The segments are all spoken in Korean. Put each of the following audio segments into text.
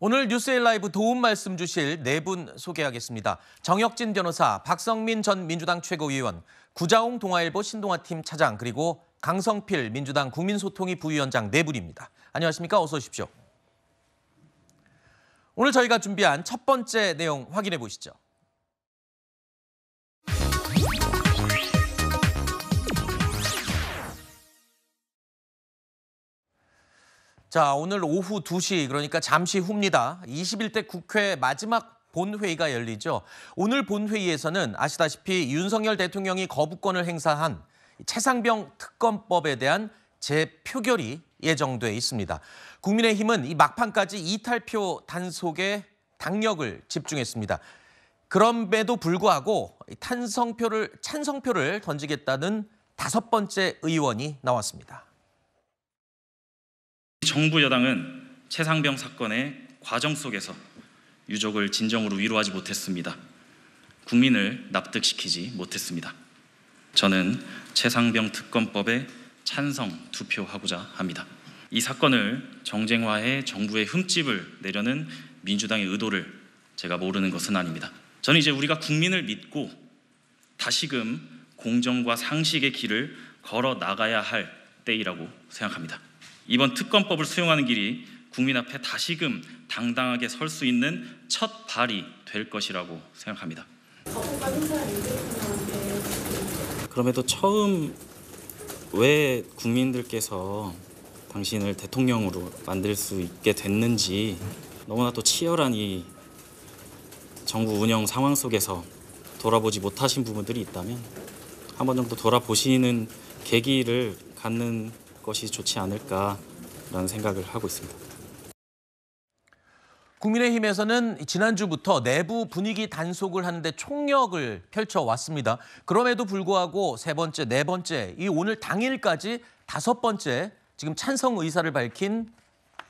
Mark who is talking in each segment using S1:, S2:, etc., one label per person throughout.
S1: 오늘 뉴스일 라이브 도움 말씀 주실 네 분 소개하겠습니다. 정혁진 변호사, 박성민 전 민주당 최고위원, 구자홍 동아일보 신동아팀 차장, 그리고 강성필 민주당 국민소통위 부위원장 네 분입니다. 안녕하십니까? 어서 오십시오. 오늘 저희가 준비한 첫 번째 내용 확인해 보시죠. 자, 오늘 오후 2시 그러니까 잠시 후입니다. 21대 국회 마지막 본회의가 열리죠. 오늘 본회의에서는 아시다시피 윤석열 대통령이 거부권을 행사한 최상병 특검법에 대한 재표결이 예정돼 있습니다. 국민의힘은 이 막판까지 이탈표 단속에 당력을 집중했습니다. 그럼에도 불구하고 탄성표를 찬성표를 던지겠다는 다섯 번째 의원이
S2: 나왔습니다. 정부 여당은 최상병 사건의 과정 속에서 유족을 진정으로 위로하지 못했습니다. 국민을 납득시키지 못했습니다. 저는 최상병 특검법에 찬성 투표하고자 합니다. 이 사건을 정쟁화해 정부의 흠집을 내려는 민주당의 의도를 제가 모르는 것은 아닙니다. 저는 이제 우리가 국민을 믿고 다시금 공정과 상식의 길을 걸어 나가야 할 때이라고 생각합니다. 이번 특검법을 수용하는 길이 국민 앞에 다시금 당당하게 설 수 있는 첫 발이 될 것이라고 생각합니다. 그럼에도 처음 왜 국민들께서 당신을 대통령으로 만들 수 있게 됐는지 너무나도 치열한 이 정부 운영 상황 속에서 돌아보지 못하신 부분들이 있다면 한번 정도 돌아보시는 계기를 갖는 것이 좋지 않을까라는 생각을 하고 있습니다.
S1: 국민의힘에서는 지난주부터 내부 분위기 단속을 하는데 총력을 펼쳐왔습니다. 그럼에도 불구하고 세 번째, 네 번째, 이 오늘 당일까지 다섯 번째 지금 찬성 의사를 밝힌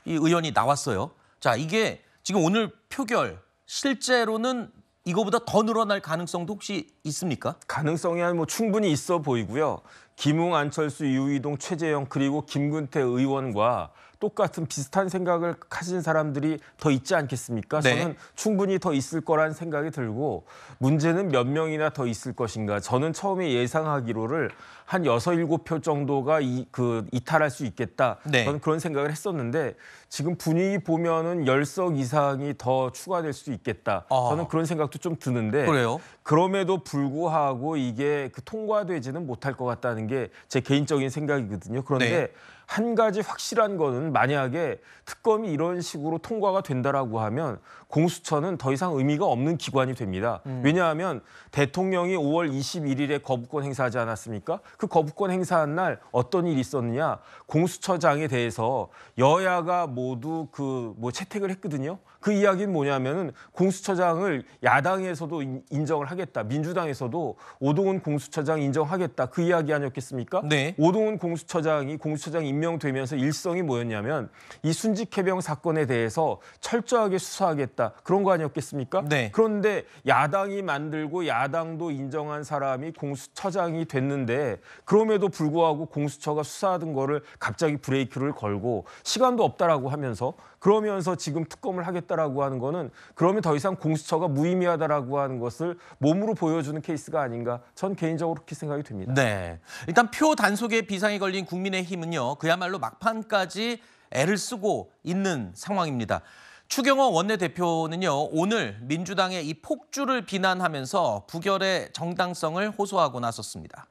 S1: 이 의원이 나왔어요. 자,
S3: 이게 지금 오늘 표결 실제로는 이거보다 더 늘어날 가능성도 혹시 있습니까? 가능성이 뭐 충분히 있어 보이고요. 김웅, 안철수, 유희동, 최재형 그리고 김근태 의원과 똑같은 비슷한 생각을 가진 사람들이 더 있지 않겠습니까? 네. 저는 충분히 더 있을 거란 생각이 들고 문제는 몇 명이나 더 있을 것인가. 저는 처음에 예상하기로를 한 여섯 일곱 표 정도가 이, 그 이탈할 수 있겠다. 네. 저는 그런 생각을 했었는데 지금 분위기 보면은 열석 이상이 더 추가될 수 있겠다. 아. 저는 그런 생각도 좀 드는데 그래요? 그럼에도 불구하고 이게 그 통과되지는 못할 것 같다는 게 제 개인적인 생각이거든요. 그런데 네. 한 가지 확실한 거는 만약에 특검이 이런 식으로 통과가 된다라고 하면 공수처는 더 이상 의미가 없는 기관이 됩니다. 음. 왜냐하면 대통령이 5월 21일에 거부권 행사하지 않았습니까? 그 거부권 행사한 날 어떤 일이 있었느냐? 공수처장에 대해서 여야가 모두 그 뭐 채택을 했거든요. 그 이야기는 뭐냐면은 공수처장을 야당에서도 인정을 하겠다. 민주당에서도 오동훈 공수처장 인정하겠다. 그 이야기 아니었겠습니까? 네. 오동훈 공수처장이 공수처장 임 임명되면서 일성이 뭐였냐면 이 순직해병 사건에 대해서 철저하게 수사하겠다 그런 거 아니었겠습니까? 네. 그런데 야당이 만들고 야당도 인정한 사람이 공수처장이 됐는데 그럼에도 불구하고 공수처가 수사하던 거를 갑자기 브레이크를 걸고 시간도 없다라고 하면서 그러면서 지금 특검을 하겠다라고 하는 거는 그러면 더 이상 공수처가 무의미하다라고 하는 것을 몸으로 보여주는 케이스가 아닌가 전 개인적으로 그렇게 생각이 됩니다. 네. 일단 표 단속에 비상이 걸린
S1: 국민의힘은요. 그 그야말로 막판까지 애를 쓰고 있는 상황입니다. 추경호 원내대표는요, 오늘 민주당의 이 폭주를 비난하면서 부결의 정당성을 호소하고 나섰습니다.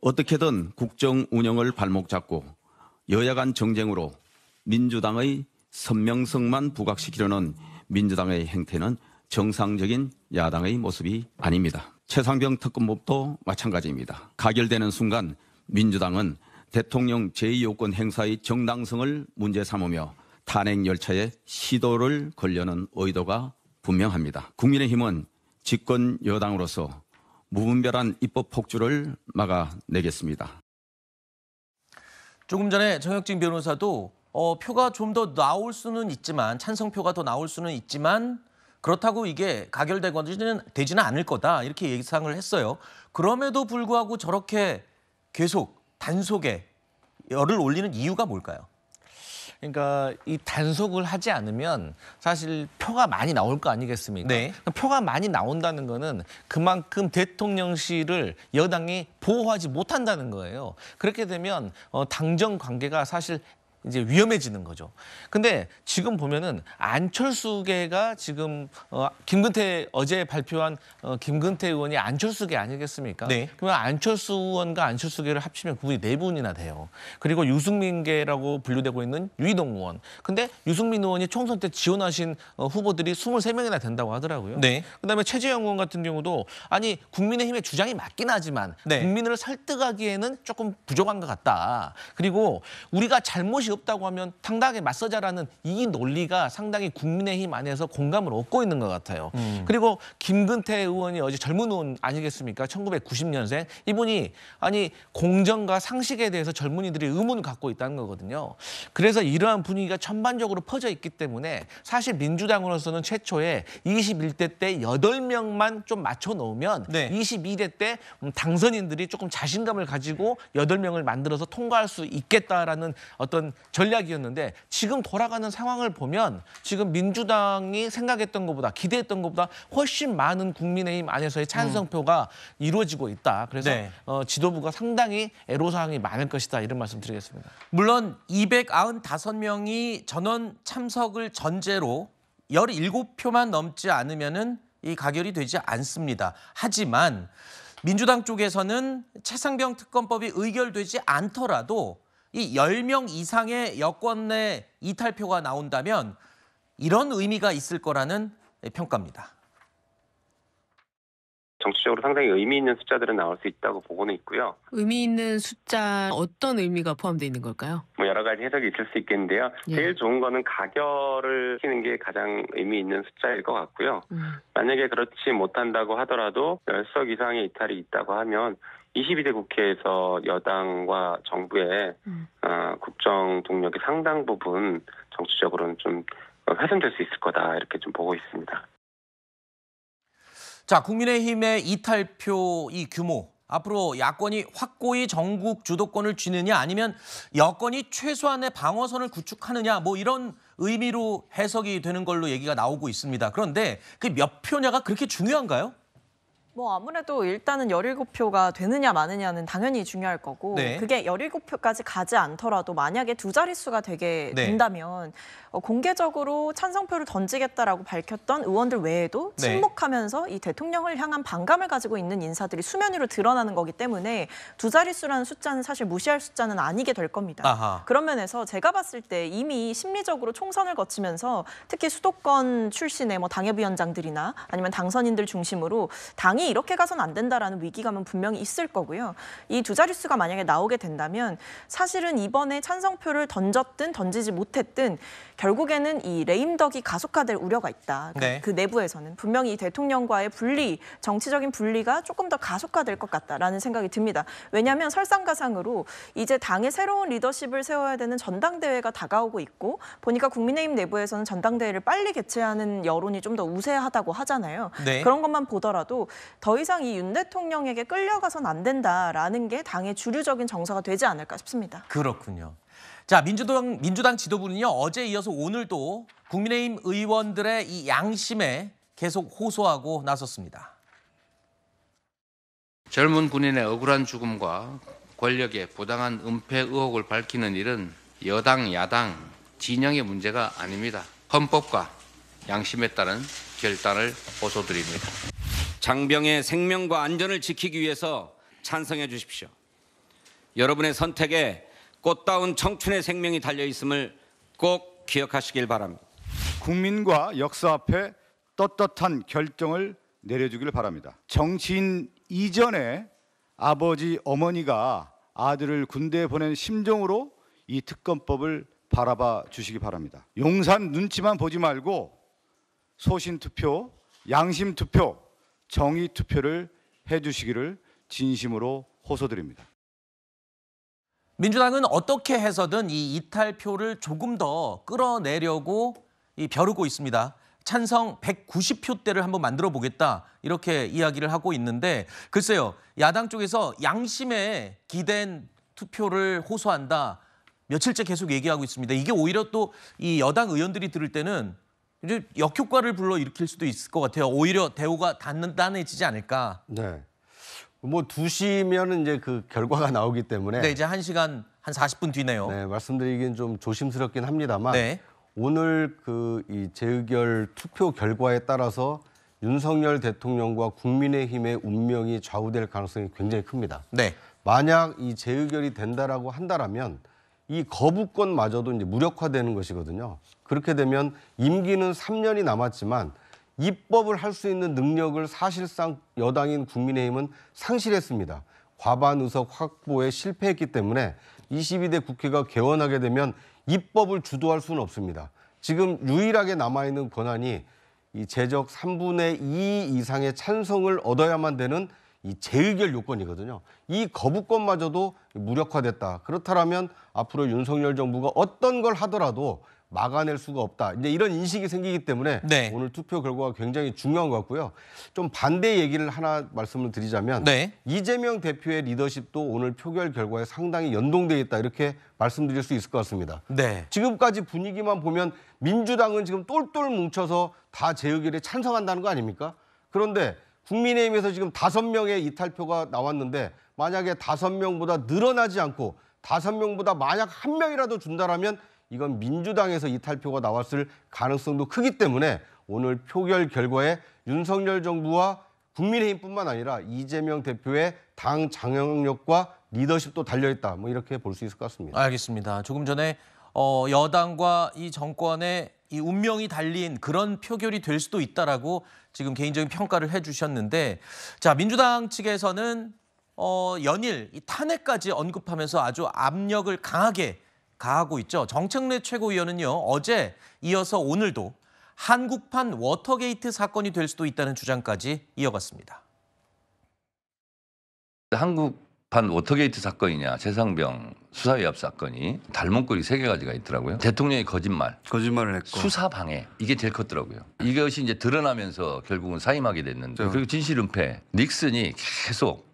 S4: 어떻게든 국정 운영을 발목 잡고 여야 간 정쟁으로 민주당의 선명성만 부각시키려는 민주당의 행태는 정상적인 야당의 모습이 아닙니다. 최상병 특검법도 마찬가지입니다. 가결되는 순간 민주당은 대통령 제2요건 행사의 정당성을 문제 삼으며 탄핵 열차에 시도를 걸려는 의도가 분명합니다. 국민의힘은 집권 여당으로서 무분별한 입법 폭주를 막아내겠습니다.
S1: 조금 전에 정혁진 변호사도 어, 표가 좀 더 나올 수는 있지만 찬성표가 더 나올 수는 있지만 그렇다고 이게 가결되거나 되지는 않을 거다 이렇게 예상을 했어요. 그럼에도 불구하고 저렇게 계속 단속에 열을 올리는 이유가 뭘까요? 그러니까 이
S5: 단속을 하지 않으면 사실 표가 많이 나올 거 아니겠습니까? 네. 그러니까 표가 많이 나온다는 거는 그만큼 대통령실을 여당이 보호하지 못한다는 거예요. 그렇게 되면 어, 당정 관계가 사실 이제 위험해지는 거죠. 근데 지금 보면은 안철수계가 지금 어, 김근태 어제 발표한 어, 김근태 의원이 안철수계 아니겠습니까? 네. 그러면 안철수 의원과 안철수계를 합치면 그분이 네 분이나 돼요. 그리고 유승민계라고 분류되고 있는 유이동 의원. 근데 유승민 의원이 총선 때 지원하신 어, 후보들이 스물 명이나 된다고 하더라고요. 네. 그다음에 최재형 의원 같은 경우도 아니 국민의힘의 주장이 맞긴 하지만 네. 국민을 설득하기에는 조금 부족한 것 같다. 그리고 우리가 잘못이 없다고 하면 당당하게 맞서자라는 이 논리가 상당히 국민의힘 안에서 공감을 얻고 있는 것 같아요. 음. 그리고 김근태 의원이 어제 젊은 의원 아니겠습니까? 1990년생 이분이 아니 공정과 상식에 대해서 젊은이들이 의문을 갖고 있다는 거거든요. 그래서 이러한 분위기가 전반적으로 퍼져 있기 때문에 사실 민주당으로서는 최초에 21대 때 8명만 좀 맞춰 놓으면 네. 22대 때 음, 당선인들이 조금 자신감을 가지고 8명을 만들어서 통과할 수 있겠다라는 어떤 전략이었는데 지금 돌아가는 상황을 보면 지금 민주당이 생각했던 것보다 기대했던 것보다 훨씬 많은 국민의힘 안에서의 찬성표가 음. 이루어지고 있다. 그래서 네. 어, 지도부가 상당히 애로사항이
S1: 많을 것이다. 이런 말씀 드리겠습니다. 물론 295명이 전원 참석을 전제로 17표만 넘지 않으면 이 가결이 되지 않습니다. 하지만 민주당 쪽에서는 최상병 특검법이 의결되지 않더라도 이 10명 이상의 여권 내 이탈표가
S3: 나온다면
S1: 이런 의미가 있을 거라는 평가입니다.
S3: 정치적으로 상당히 의미 있는 숫자들은 나올 수 있다고 보고는 있고요.
S6: 의미 있는 숫자 어떤 의미가 포함되어 있는 걸까요?
S3: 뭐 여러 가지 해석이 있을 수 있겠는데요. 예. 제일 좋은 거는 가결을 시키는 게 가장 의미 있는 숫자일 것 같고요. 음. 만약에 그렇지 못한다고 하더라도 열석 이상의 이탈이 있다고 하면 22대 국회에서 여당과 정부의 음. 어, 국정 동력의 상당 부분 정치적으로는 좀 훼손될 수 있을 거다 이렇게 좀 보고 있습니다.
S1: 자, 국민의힘의 이탈표 이 규모 앞으로 야권이 확고히 전국 주도권을 쥐느냐 아니면 여권이 최소한의 방어선을 구축하느냐 뭐 이런 의미로 해석이 되는 걸로 얘기가 나오고 있습니다. 그런데 그 몇 표냐가 그렇게 중요한가요?
S6: 뭐 아무래도 일단은 17표가 되느냐 마느냐는 당연히 중요할 거고 네. 그게 17표까지 가지 않더라도 만약에 두 자릿수가 되게 네. 된다면 어, 공개적으로 찬성표를 던지겠다라고 밝혔던 의원들 외에도 네. 침묵하면서 이 대통령을 향한 반감을 가지고 있는 인사들이 수면 위로 드러나는 거기 때문에 두 자릿수라는 숫자는 사실 무시할 숫자는 아니게 될 겁니다. 아하. 그런 면에서 제가 봤을 때 이미 심리적으로 총선을 거치면서 특히 수도권 출신의 뭐 당협위원장들이나 아니면 당선인들 중심으로 당이 아니 이렇게 가선 안 된다라는 위기감은 분명히 있을 거고요. 이 두 자릿수가 만약에 나오게 된다면 사실은 이번에 찬성표를 던졌든 던지지 못했든 결국에는 이 레임덕이 가속화될 우려가 있다. 그러니까 네. 그 내부에서는 분명히 대통령과의 분리, 정치적인 분리가 조금 더 가속화될 것 같다라는 생각이 듭니다. 왜냐하면 설상가상으로 이제 당의 새로운 리더십을 세워야 되는 전당대회가 다가오고 있고 보니까 국민의힘 내부에서는 전당대회를 빨리 개최하는 여론이 좀 더 우세하다고 하잖아요. 네. 그런 것만 보더라도 더 이상 이 윤 대통령에게 끌려가선 안 된다라는 게 당의 주류적인 정서가 되지 않을까 싶습니다.
S1: 그렇군요. 자 민주당 민주당 지도부는요 어제 이어서 오늘도 국민의힘 의원들의 이 양심에 계속 호소하고 나섰습니다.
S4: 젊은 군인의 억울한 죽음과 권력의 부당한 은폐 의혹을 밝히는 일은 여당 야당 진영의 문제가 아닙니다. 헌법과 양심에 따른 결단을 호소드립니다. 장병의 생명과 안전을 지키기 위해서 찬성해 주십시오. 여러분의 선택에 꽃다운 청춘의 생명이 달려 있음을 꼭 기억하시길 바랍니다. 국민과 역사 앞에 떳떳한 결정을 내려주길 바랍니다. 정치인 이전에 아버지 어머니가 아들을 군대에 보낸 심정으로 이 특검법을 바라봐 주시기 바랍니다. 용산 눈치만 보지 말고 소신 투표, 양심 투표 정의 투표를 해주시기를 진심으로 호소드립니다. 민주당은 어떻게 해서든 이 이탈표를 조금 더 끌어내려고
S1: 벼르고 있습니다. 찬성 190표대를 한번 만들어 보겠다 이렇게 이야기를 하고 있는데 글쎄요 야당 쪽에서 양심에 기댄 투표를 호소한다 며칠째 계속 얘기하고 있습니다. 이게 오히려 또 이 여당 의원들이 들을 때는 이제 역효과를 불러 일으킬 수도 있을 것 같아요. 오히려 대우가 단단해지지 않을까.
S4: 네. 뭐 2시면은 이제 그 결과가 나오기 때문에 네, 이제 1시간 한 40분 뒤네요. 네, 말씀드리긴 좀 조심스럽긴 합니다만 네. 오늘 그 이 재의결 투표 결과에 따라서 윤석열 대통령과 국민의힘의 운명이 좌우될 가능성이 굉장히 큽니다. 네. 만약 이 재의결이 된다라고 한다라면 이 거부권마저도 이제 무력화되는 것이거든요. 그렇게 되면 임기는 3년이 남았지만 입법을 할 수 있는 능력을 사실상 여당인 국민의힘은 상실했습니다. 과반 의석 확보에 실패했기 때문에 22대 국회가 개원하게 되면 입법을 주도할 수는 없습니다. 지금 유일하게 남아있는 권한이 이 제적 3분의 2 이상의 찬성을 얻어야만 되는 이 재의결 요건이거든요. 이 거부권마저도 무력화됐다. 그렇다면 앞으로 윤석열 정부가 어떤 걸 하더라도 막아낼 수가 없다. 이제 이런 인식이 생기기 때문에 네. 오늘 투표 결과가 굉장히 중요한 것 같고요. 좀 반대 얘기를 하나 말씀을 드리자면 네. 이재명 대표의 리더십도 오늘 표결 결과에 상당히 연동돼 있다 이렇게 말씀드릴 수 있을 것 같습니다. 네. 지금까지 분위기만 보면 민주당은 지금 똘똘 뭉쳐서 다 재의결에 찬성한다는 거 아닙니까? 그런데 국민의힘에서 지금 다섯 명의 이탈표가 나왔는데 만약에 다섯 명보다 늘어나지 않고 다섯 명보다 만약 한 명이라도 준다라면 이건 민주당에서 이탈표가 나왔을 가능성도 크기 때문에 오늘 표결 결과에 윤석열 정부와 국민의힘뿐만 아니라 이재명 대표의 당 장악력과 리더십도 달려있다. 뭐 이렇게 볼 수 있을 것 같습니다.
S1: 알겠습니다. 조금 전에 어, 여당과 이 정권의 이 운명이 달린 그런 표결이 될 수도 있다라고 지금 개인적인 평가를 해주셨는데 자 민주당 측에서는 어, 연일 이 탄핵까지 언급하면서 아주 압력을 강하게 가하고 있죠. 정책래 최고위원은요 어제 이어서 오늘도 한국판 워터게이트 사건이 될 수도 있다는 주장까지 이어갔습니다.
S4: 한국 한 워터게이트 사건이냐 최상병 수사 위압 사건이 닮은 꼴이 세 개가지가 있더라고요. 대통령의 거짓말, 거짓말을 했고 수사 방해 이게 제일 컸더라고요. 이것이 이제 드러나면서 결국은 사임하게 됐는데 저... 그리고 진실 은폐 닉슨이 계속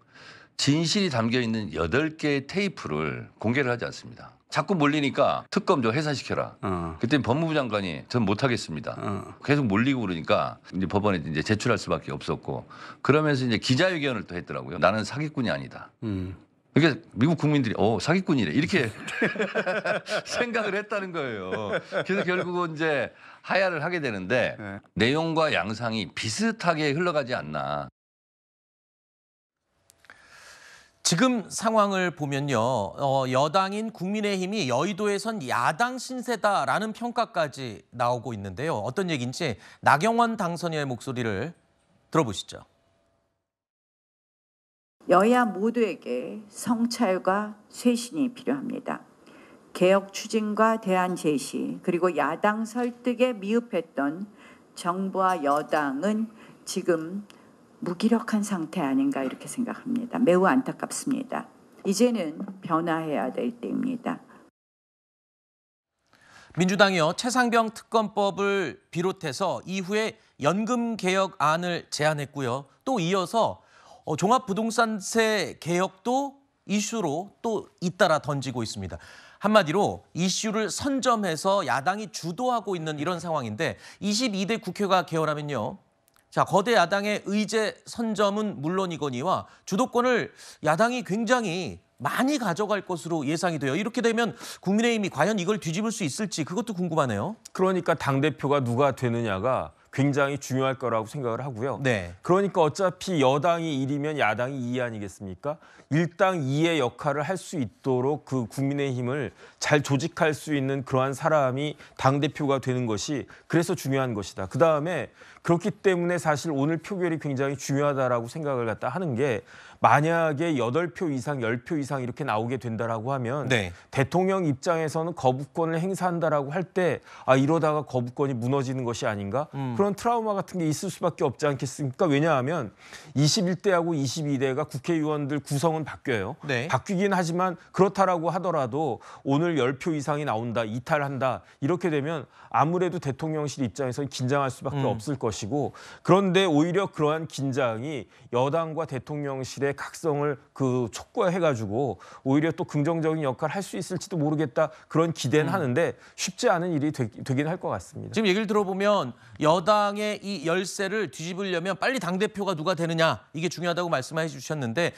S4: 진실이 담겨 있는 여덟 개의 테이프를 공개를 하지 않습니다. 자꾸 몰리니까 특검 저 해산시켜라. 어. 그때 법무부 장관이 전 못하겠습니다. 어. 계속 몰리고 그러니까 이제 법원에 이제 제출할 수밖에 없었고 그러면서 이제 기자회견을 또 했더라고요. 나는 사기꾼이 아니다. 음. 그러니까 미국 국민들이 어 사기꾼이래 이렇게 생각을 했다는 거예요. 그래서 결국은 이제 하야를 하게 되는데 네. 내용과 양상이 비슷하게 흘러가지 않나. 지금 상황을 보면요. 어,
S1: 여당인 국민의힘이 여의도에선 야당 신세다라는 평가까지 나오고 있는데요. 어떤 얘기인지 나경원 당선인의 목소리를 들어보시죠.
S6: 여야 모두에게 성찰과 쇄신이 필요합니다. 개혁 추진과 대안 제시 그리고 야당 설득에 미흡했던 정부와 여당은 지금 무기력한 상태 아닌가 이렇게 생각합니다. 매우 안타깝습니다. 이제는 변화해야 될 때입니다.
S1: 민주당이요 최상병 특검법을 비롯해서 이후에 연금 개혁안을 제안했고요. 또 이어서 어, 종합부동산세 개혁도 이슈로 또 잇따라 던지고 있습니다. 한마디로 이슈를 선점해서 야당이 주도하고 있는 이런 상황인데 22대 국회가 개원하면요. 자, 거대 야당의 의제 선점은 물론이거니와 주도권을 야당이 굉장히 많이 가져갈
S3: 것으로 예상이 돼요. 이렇게 되면 국민의힘이 과연 이걸 뒤집을 수 있을지 그것도 궁금하네요. 그러니까 당대표가 누가 되느냐가 굉장히 중요할 거라고 생각을 하고요. 네. 그러니까 어차피 여당이 1이면 야당이 2 아니겠습니까? 일당 2의 역할을 할 수 있도록 그 국민의힘을 잘 조직할 수 있는 그러한 사람이 당대표가 되는 것이 그래서 중요한 것이다. 그다음에 그렇기 때문에 사실 오늘 표결이 굉장히 중요하다라고 생각을 갖다 하는 게 만약에 여덟 표 이상, 열 표 이상 이렇게 나오게 된다라고 하면 네. 대통령 입장에서는 거부권을 행사한다라고 할 때 아, 이러다가 거부권이 무너지는 것이 아닌가? 음. 그런 트라우마 같은 게 있을 수밖에 없지 않겠습니까? 왜냐하면 21대하고 22대가 국회의원들 구성은 바뀌어요. 네. 바뀌긴 하지만 그렇다라고 하더라도 오늘 열 표 이상이 나온다, 이탈한다 이렇게 되면 아무래도 대통령실 입장에서는 긴장할 수밖에 음. 없을 거 것이고 그런데 오히려 그러한 긴장이 여당과 대통령실의 각성을 그 촉구해가지고 오히려 또 긍정적인 역할을 할 수 있을지도 모르겠다 그런 기대는 음. 하는데 쉽지 않은 일이 되, 긴할 것 같습니다.
S1: 지금 얘기를 들어보면 여당의 이 열세를 뒤집으려면 빨리 당대표가 누가 되느냐 이게 중요하다고 말씀해 주셨는데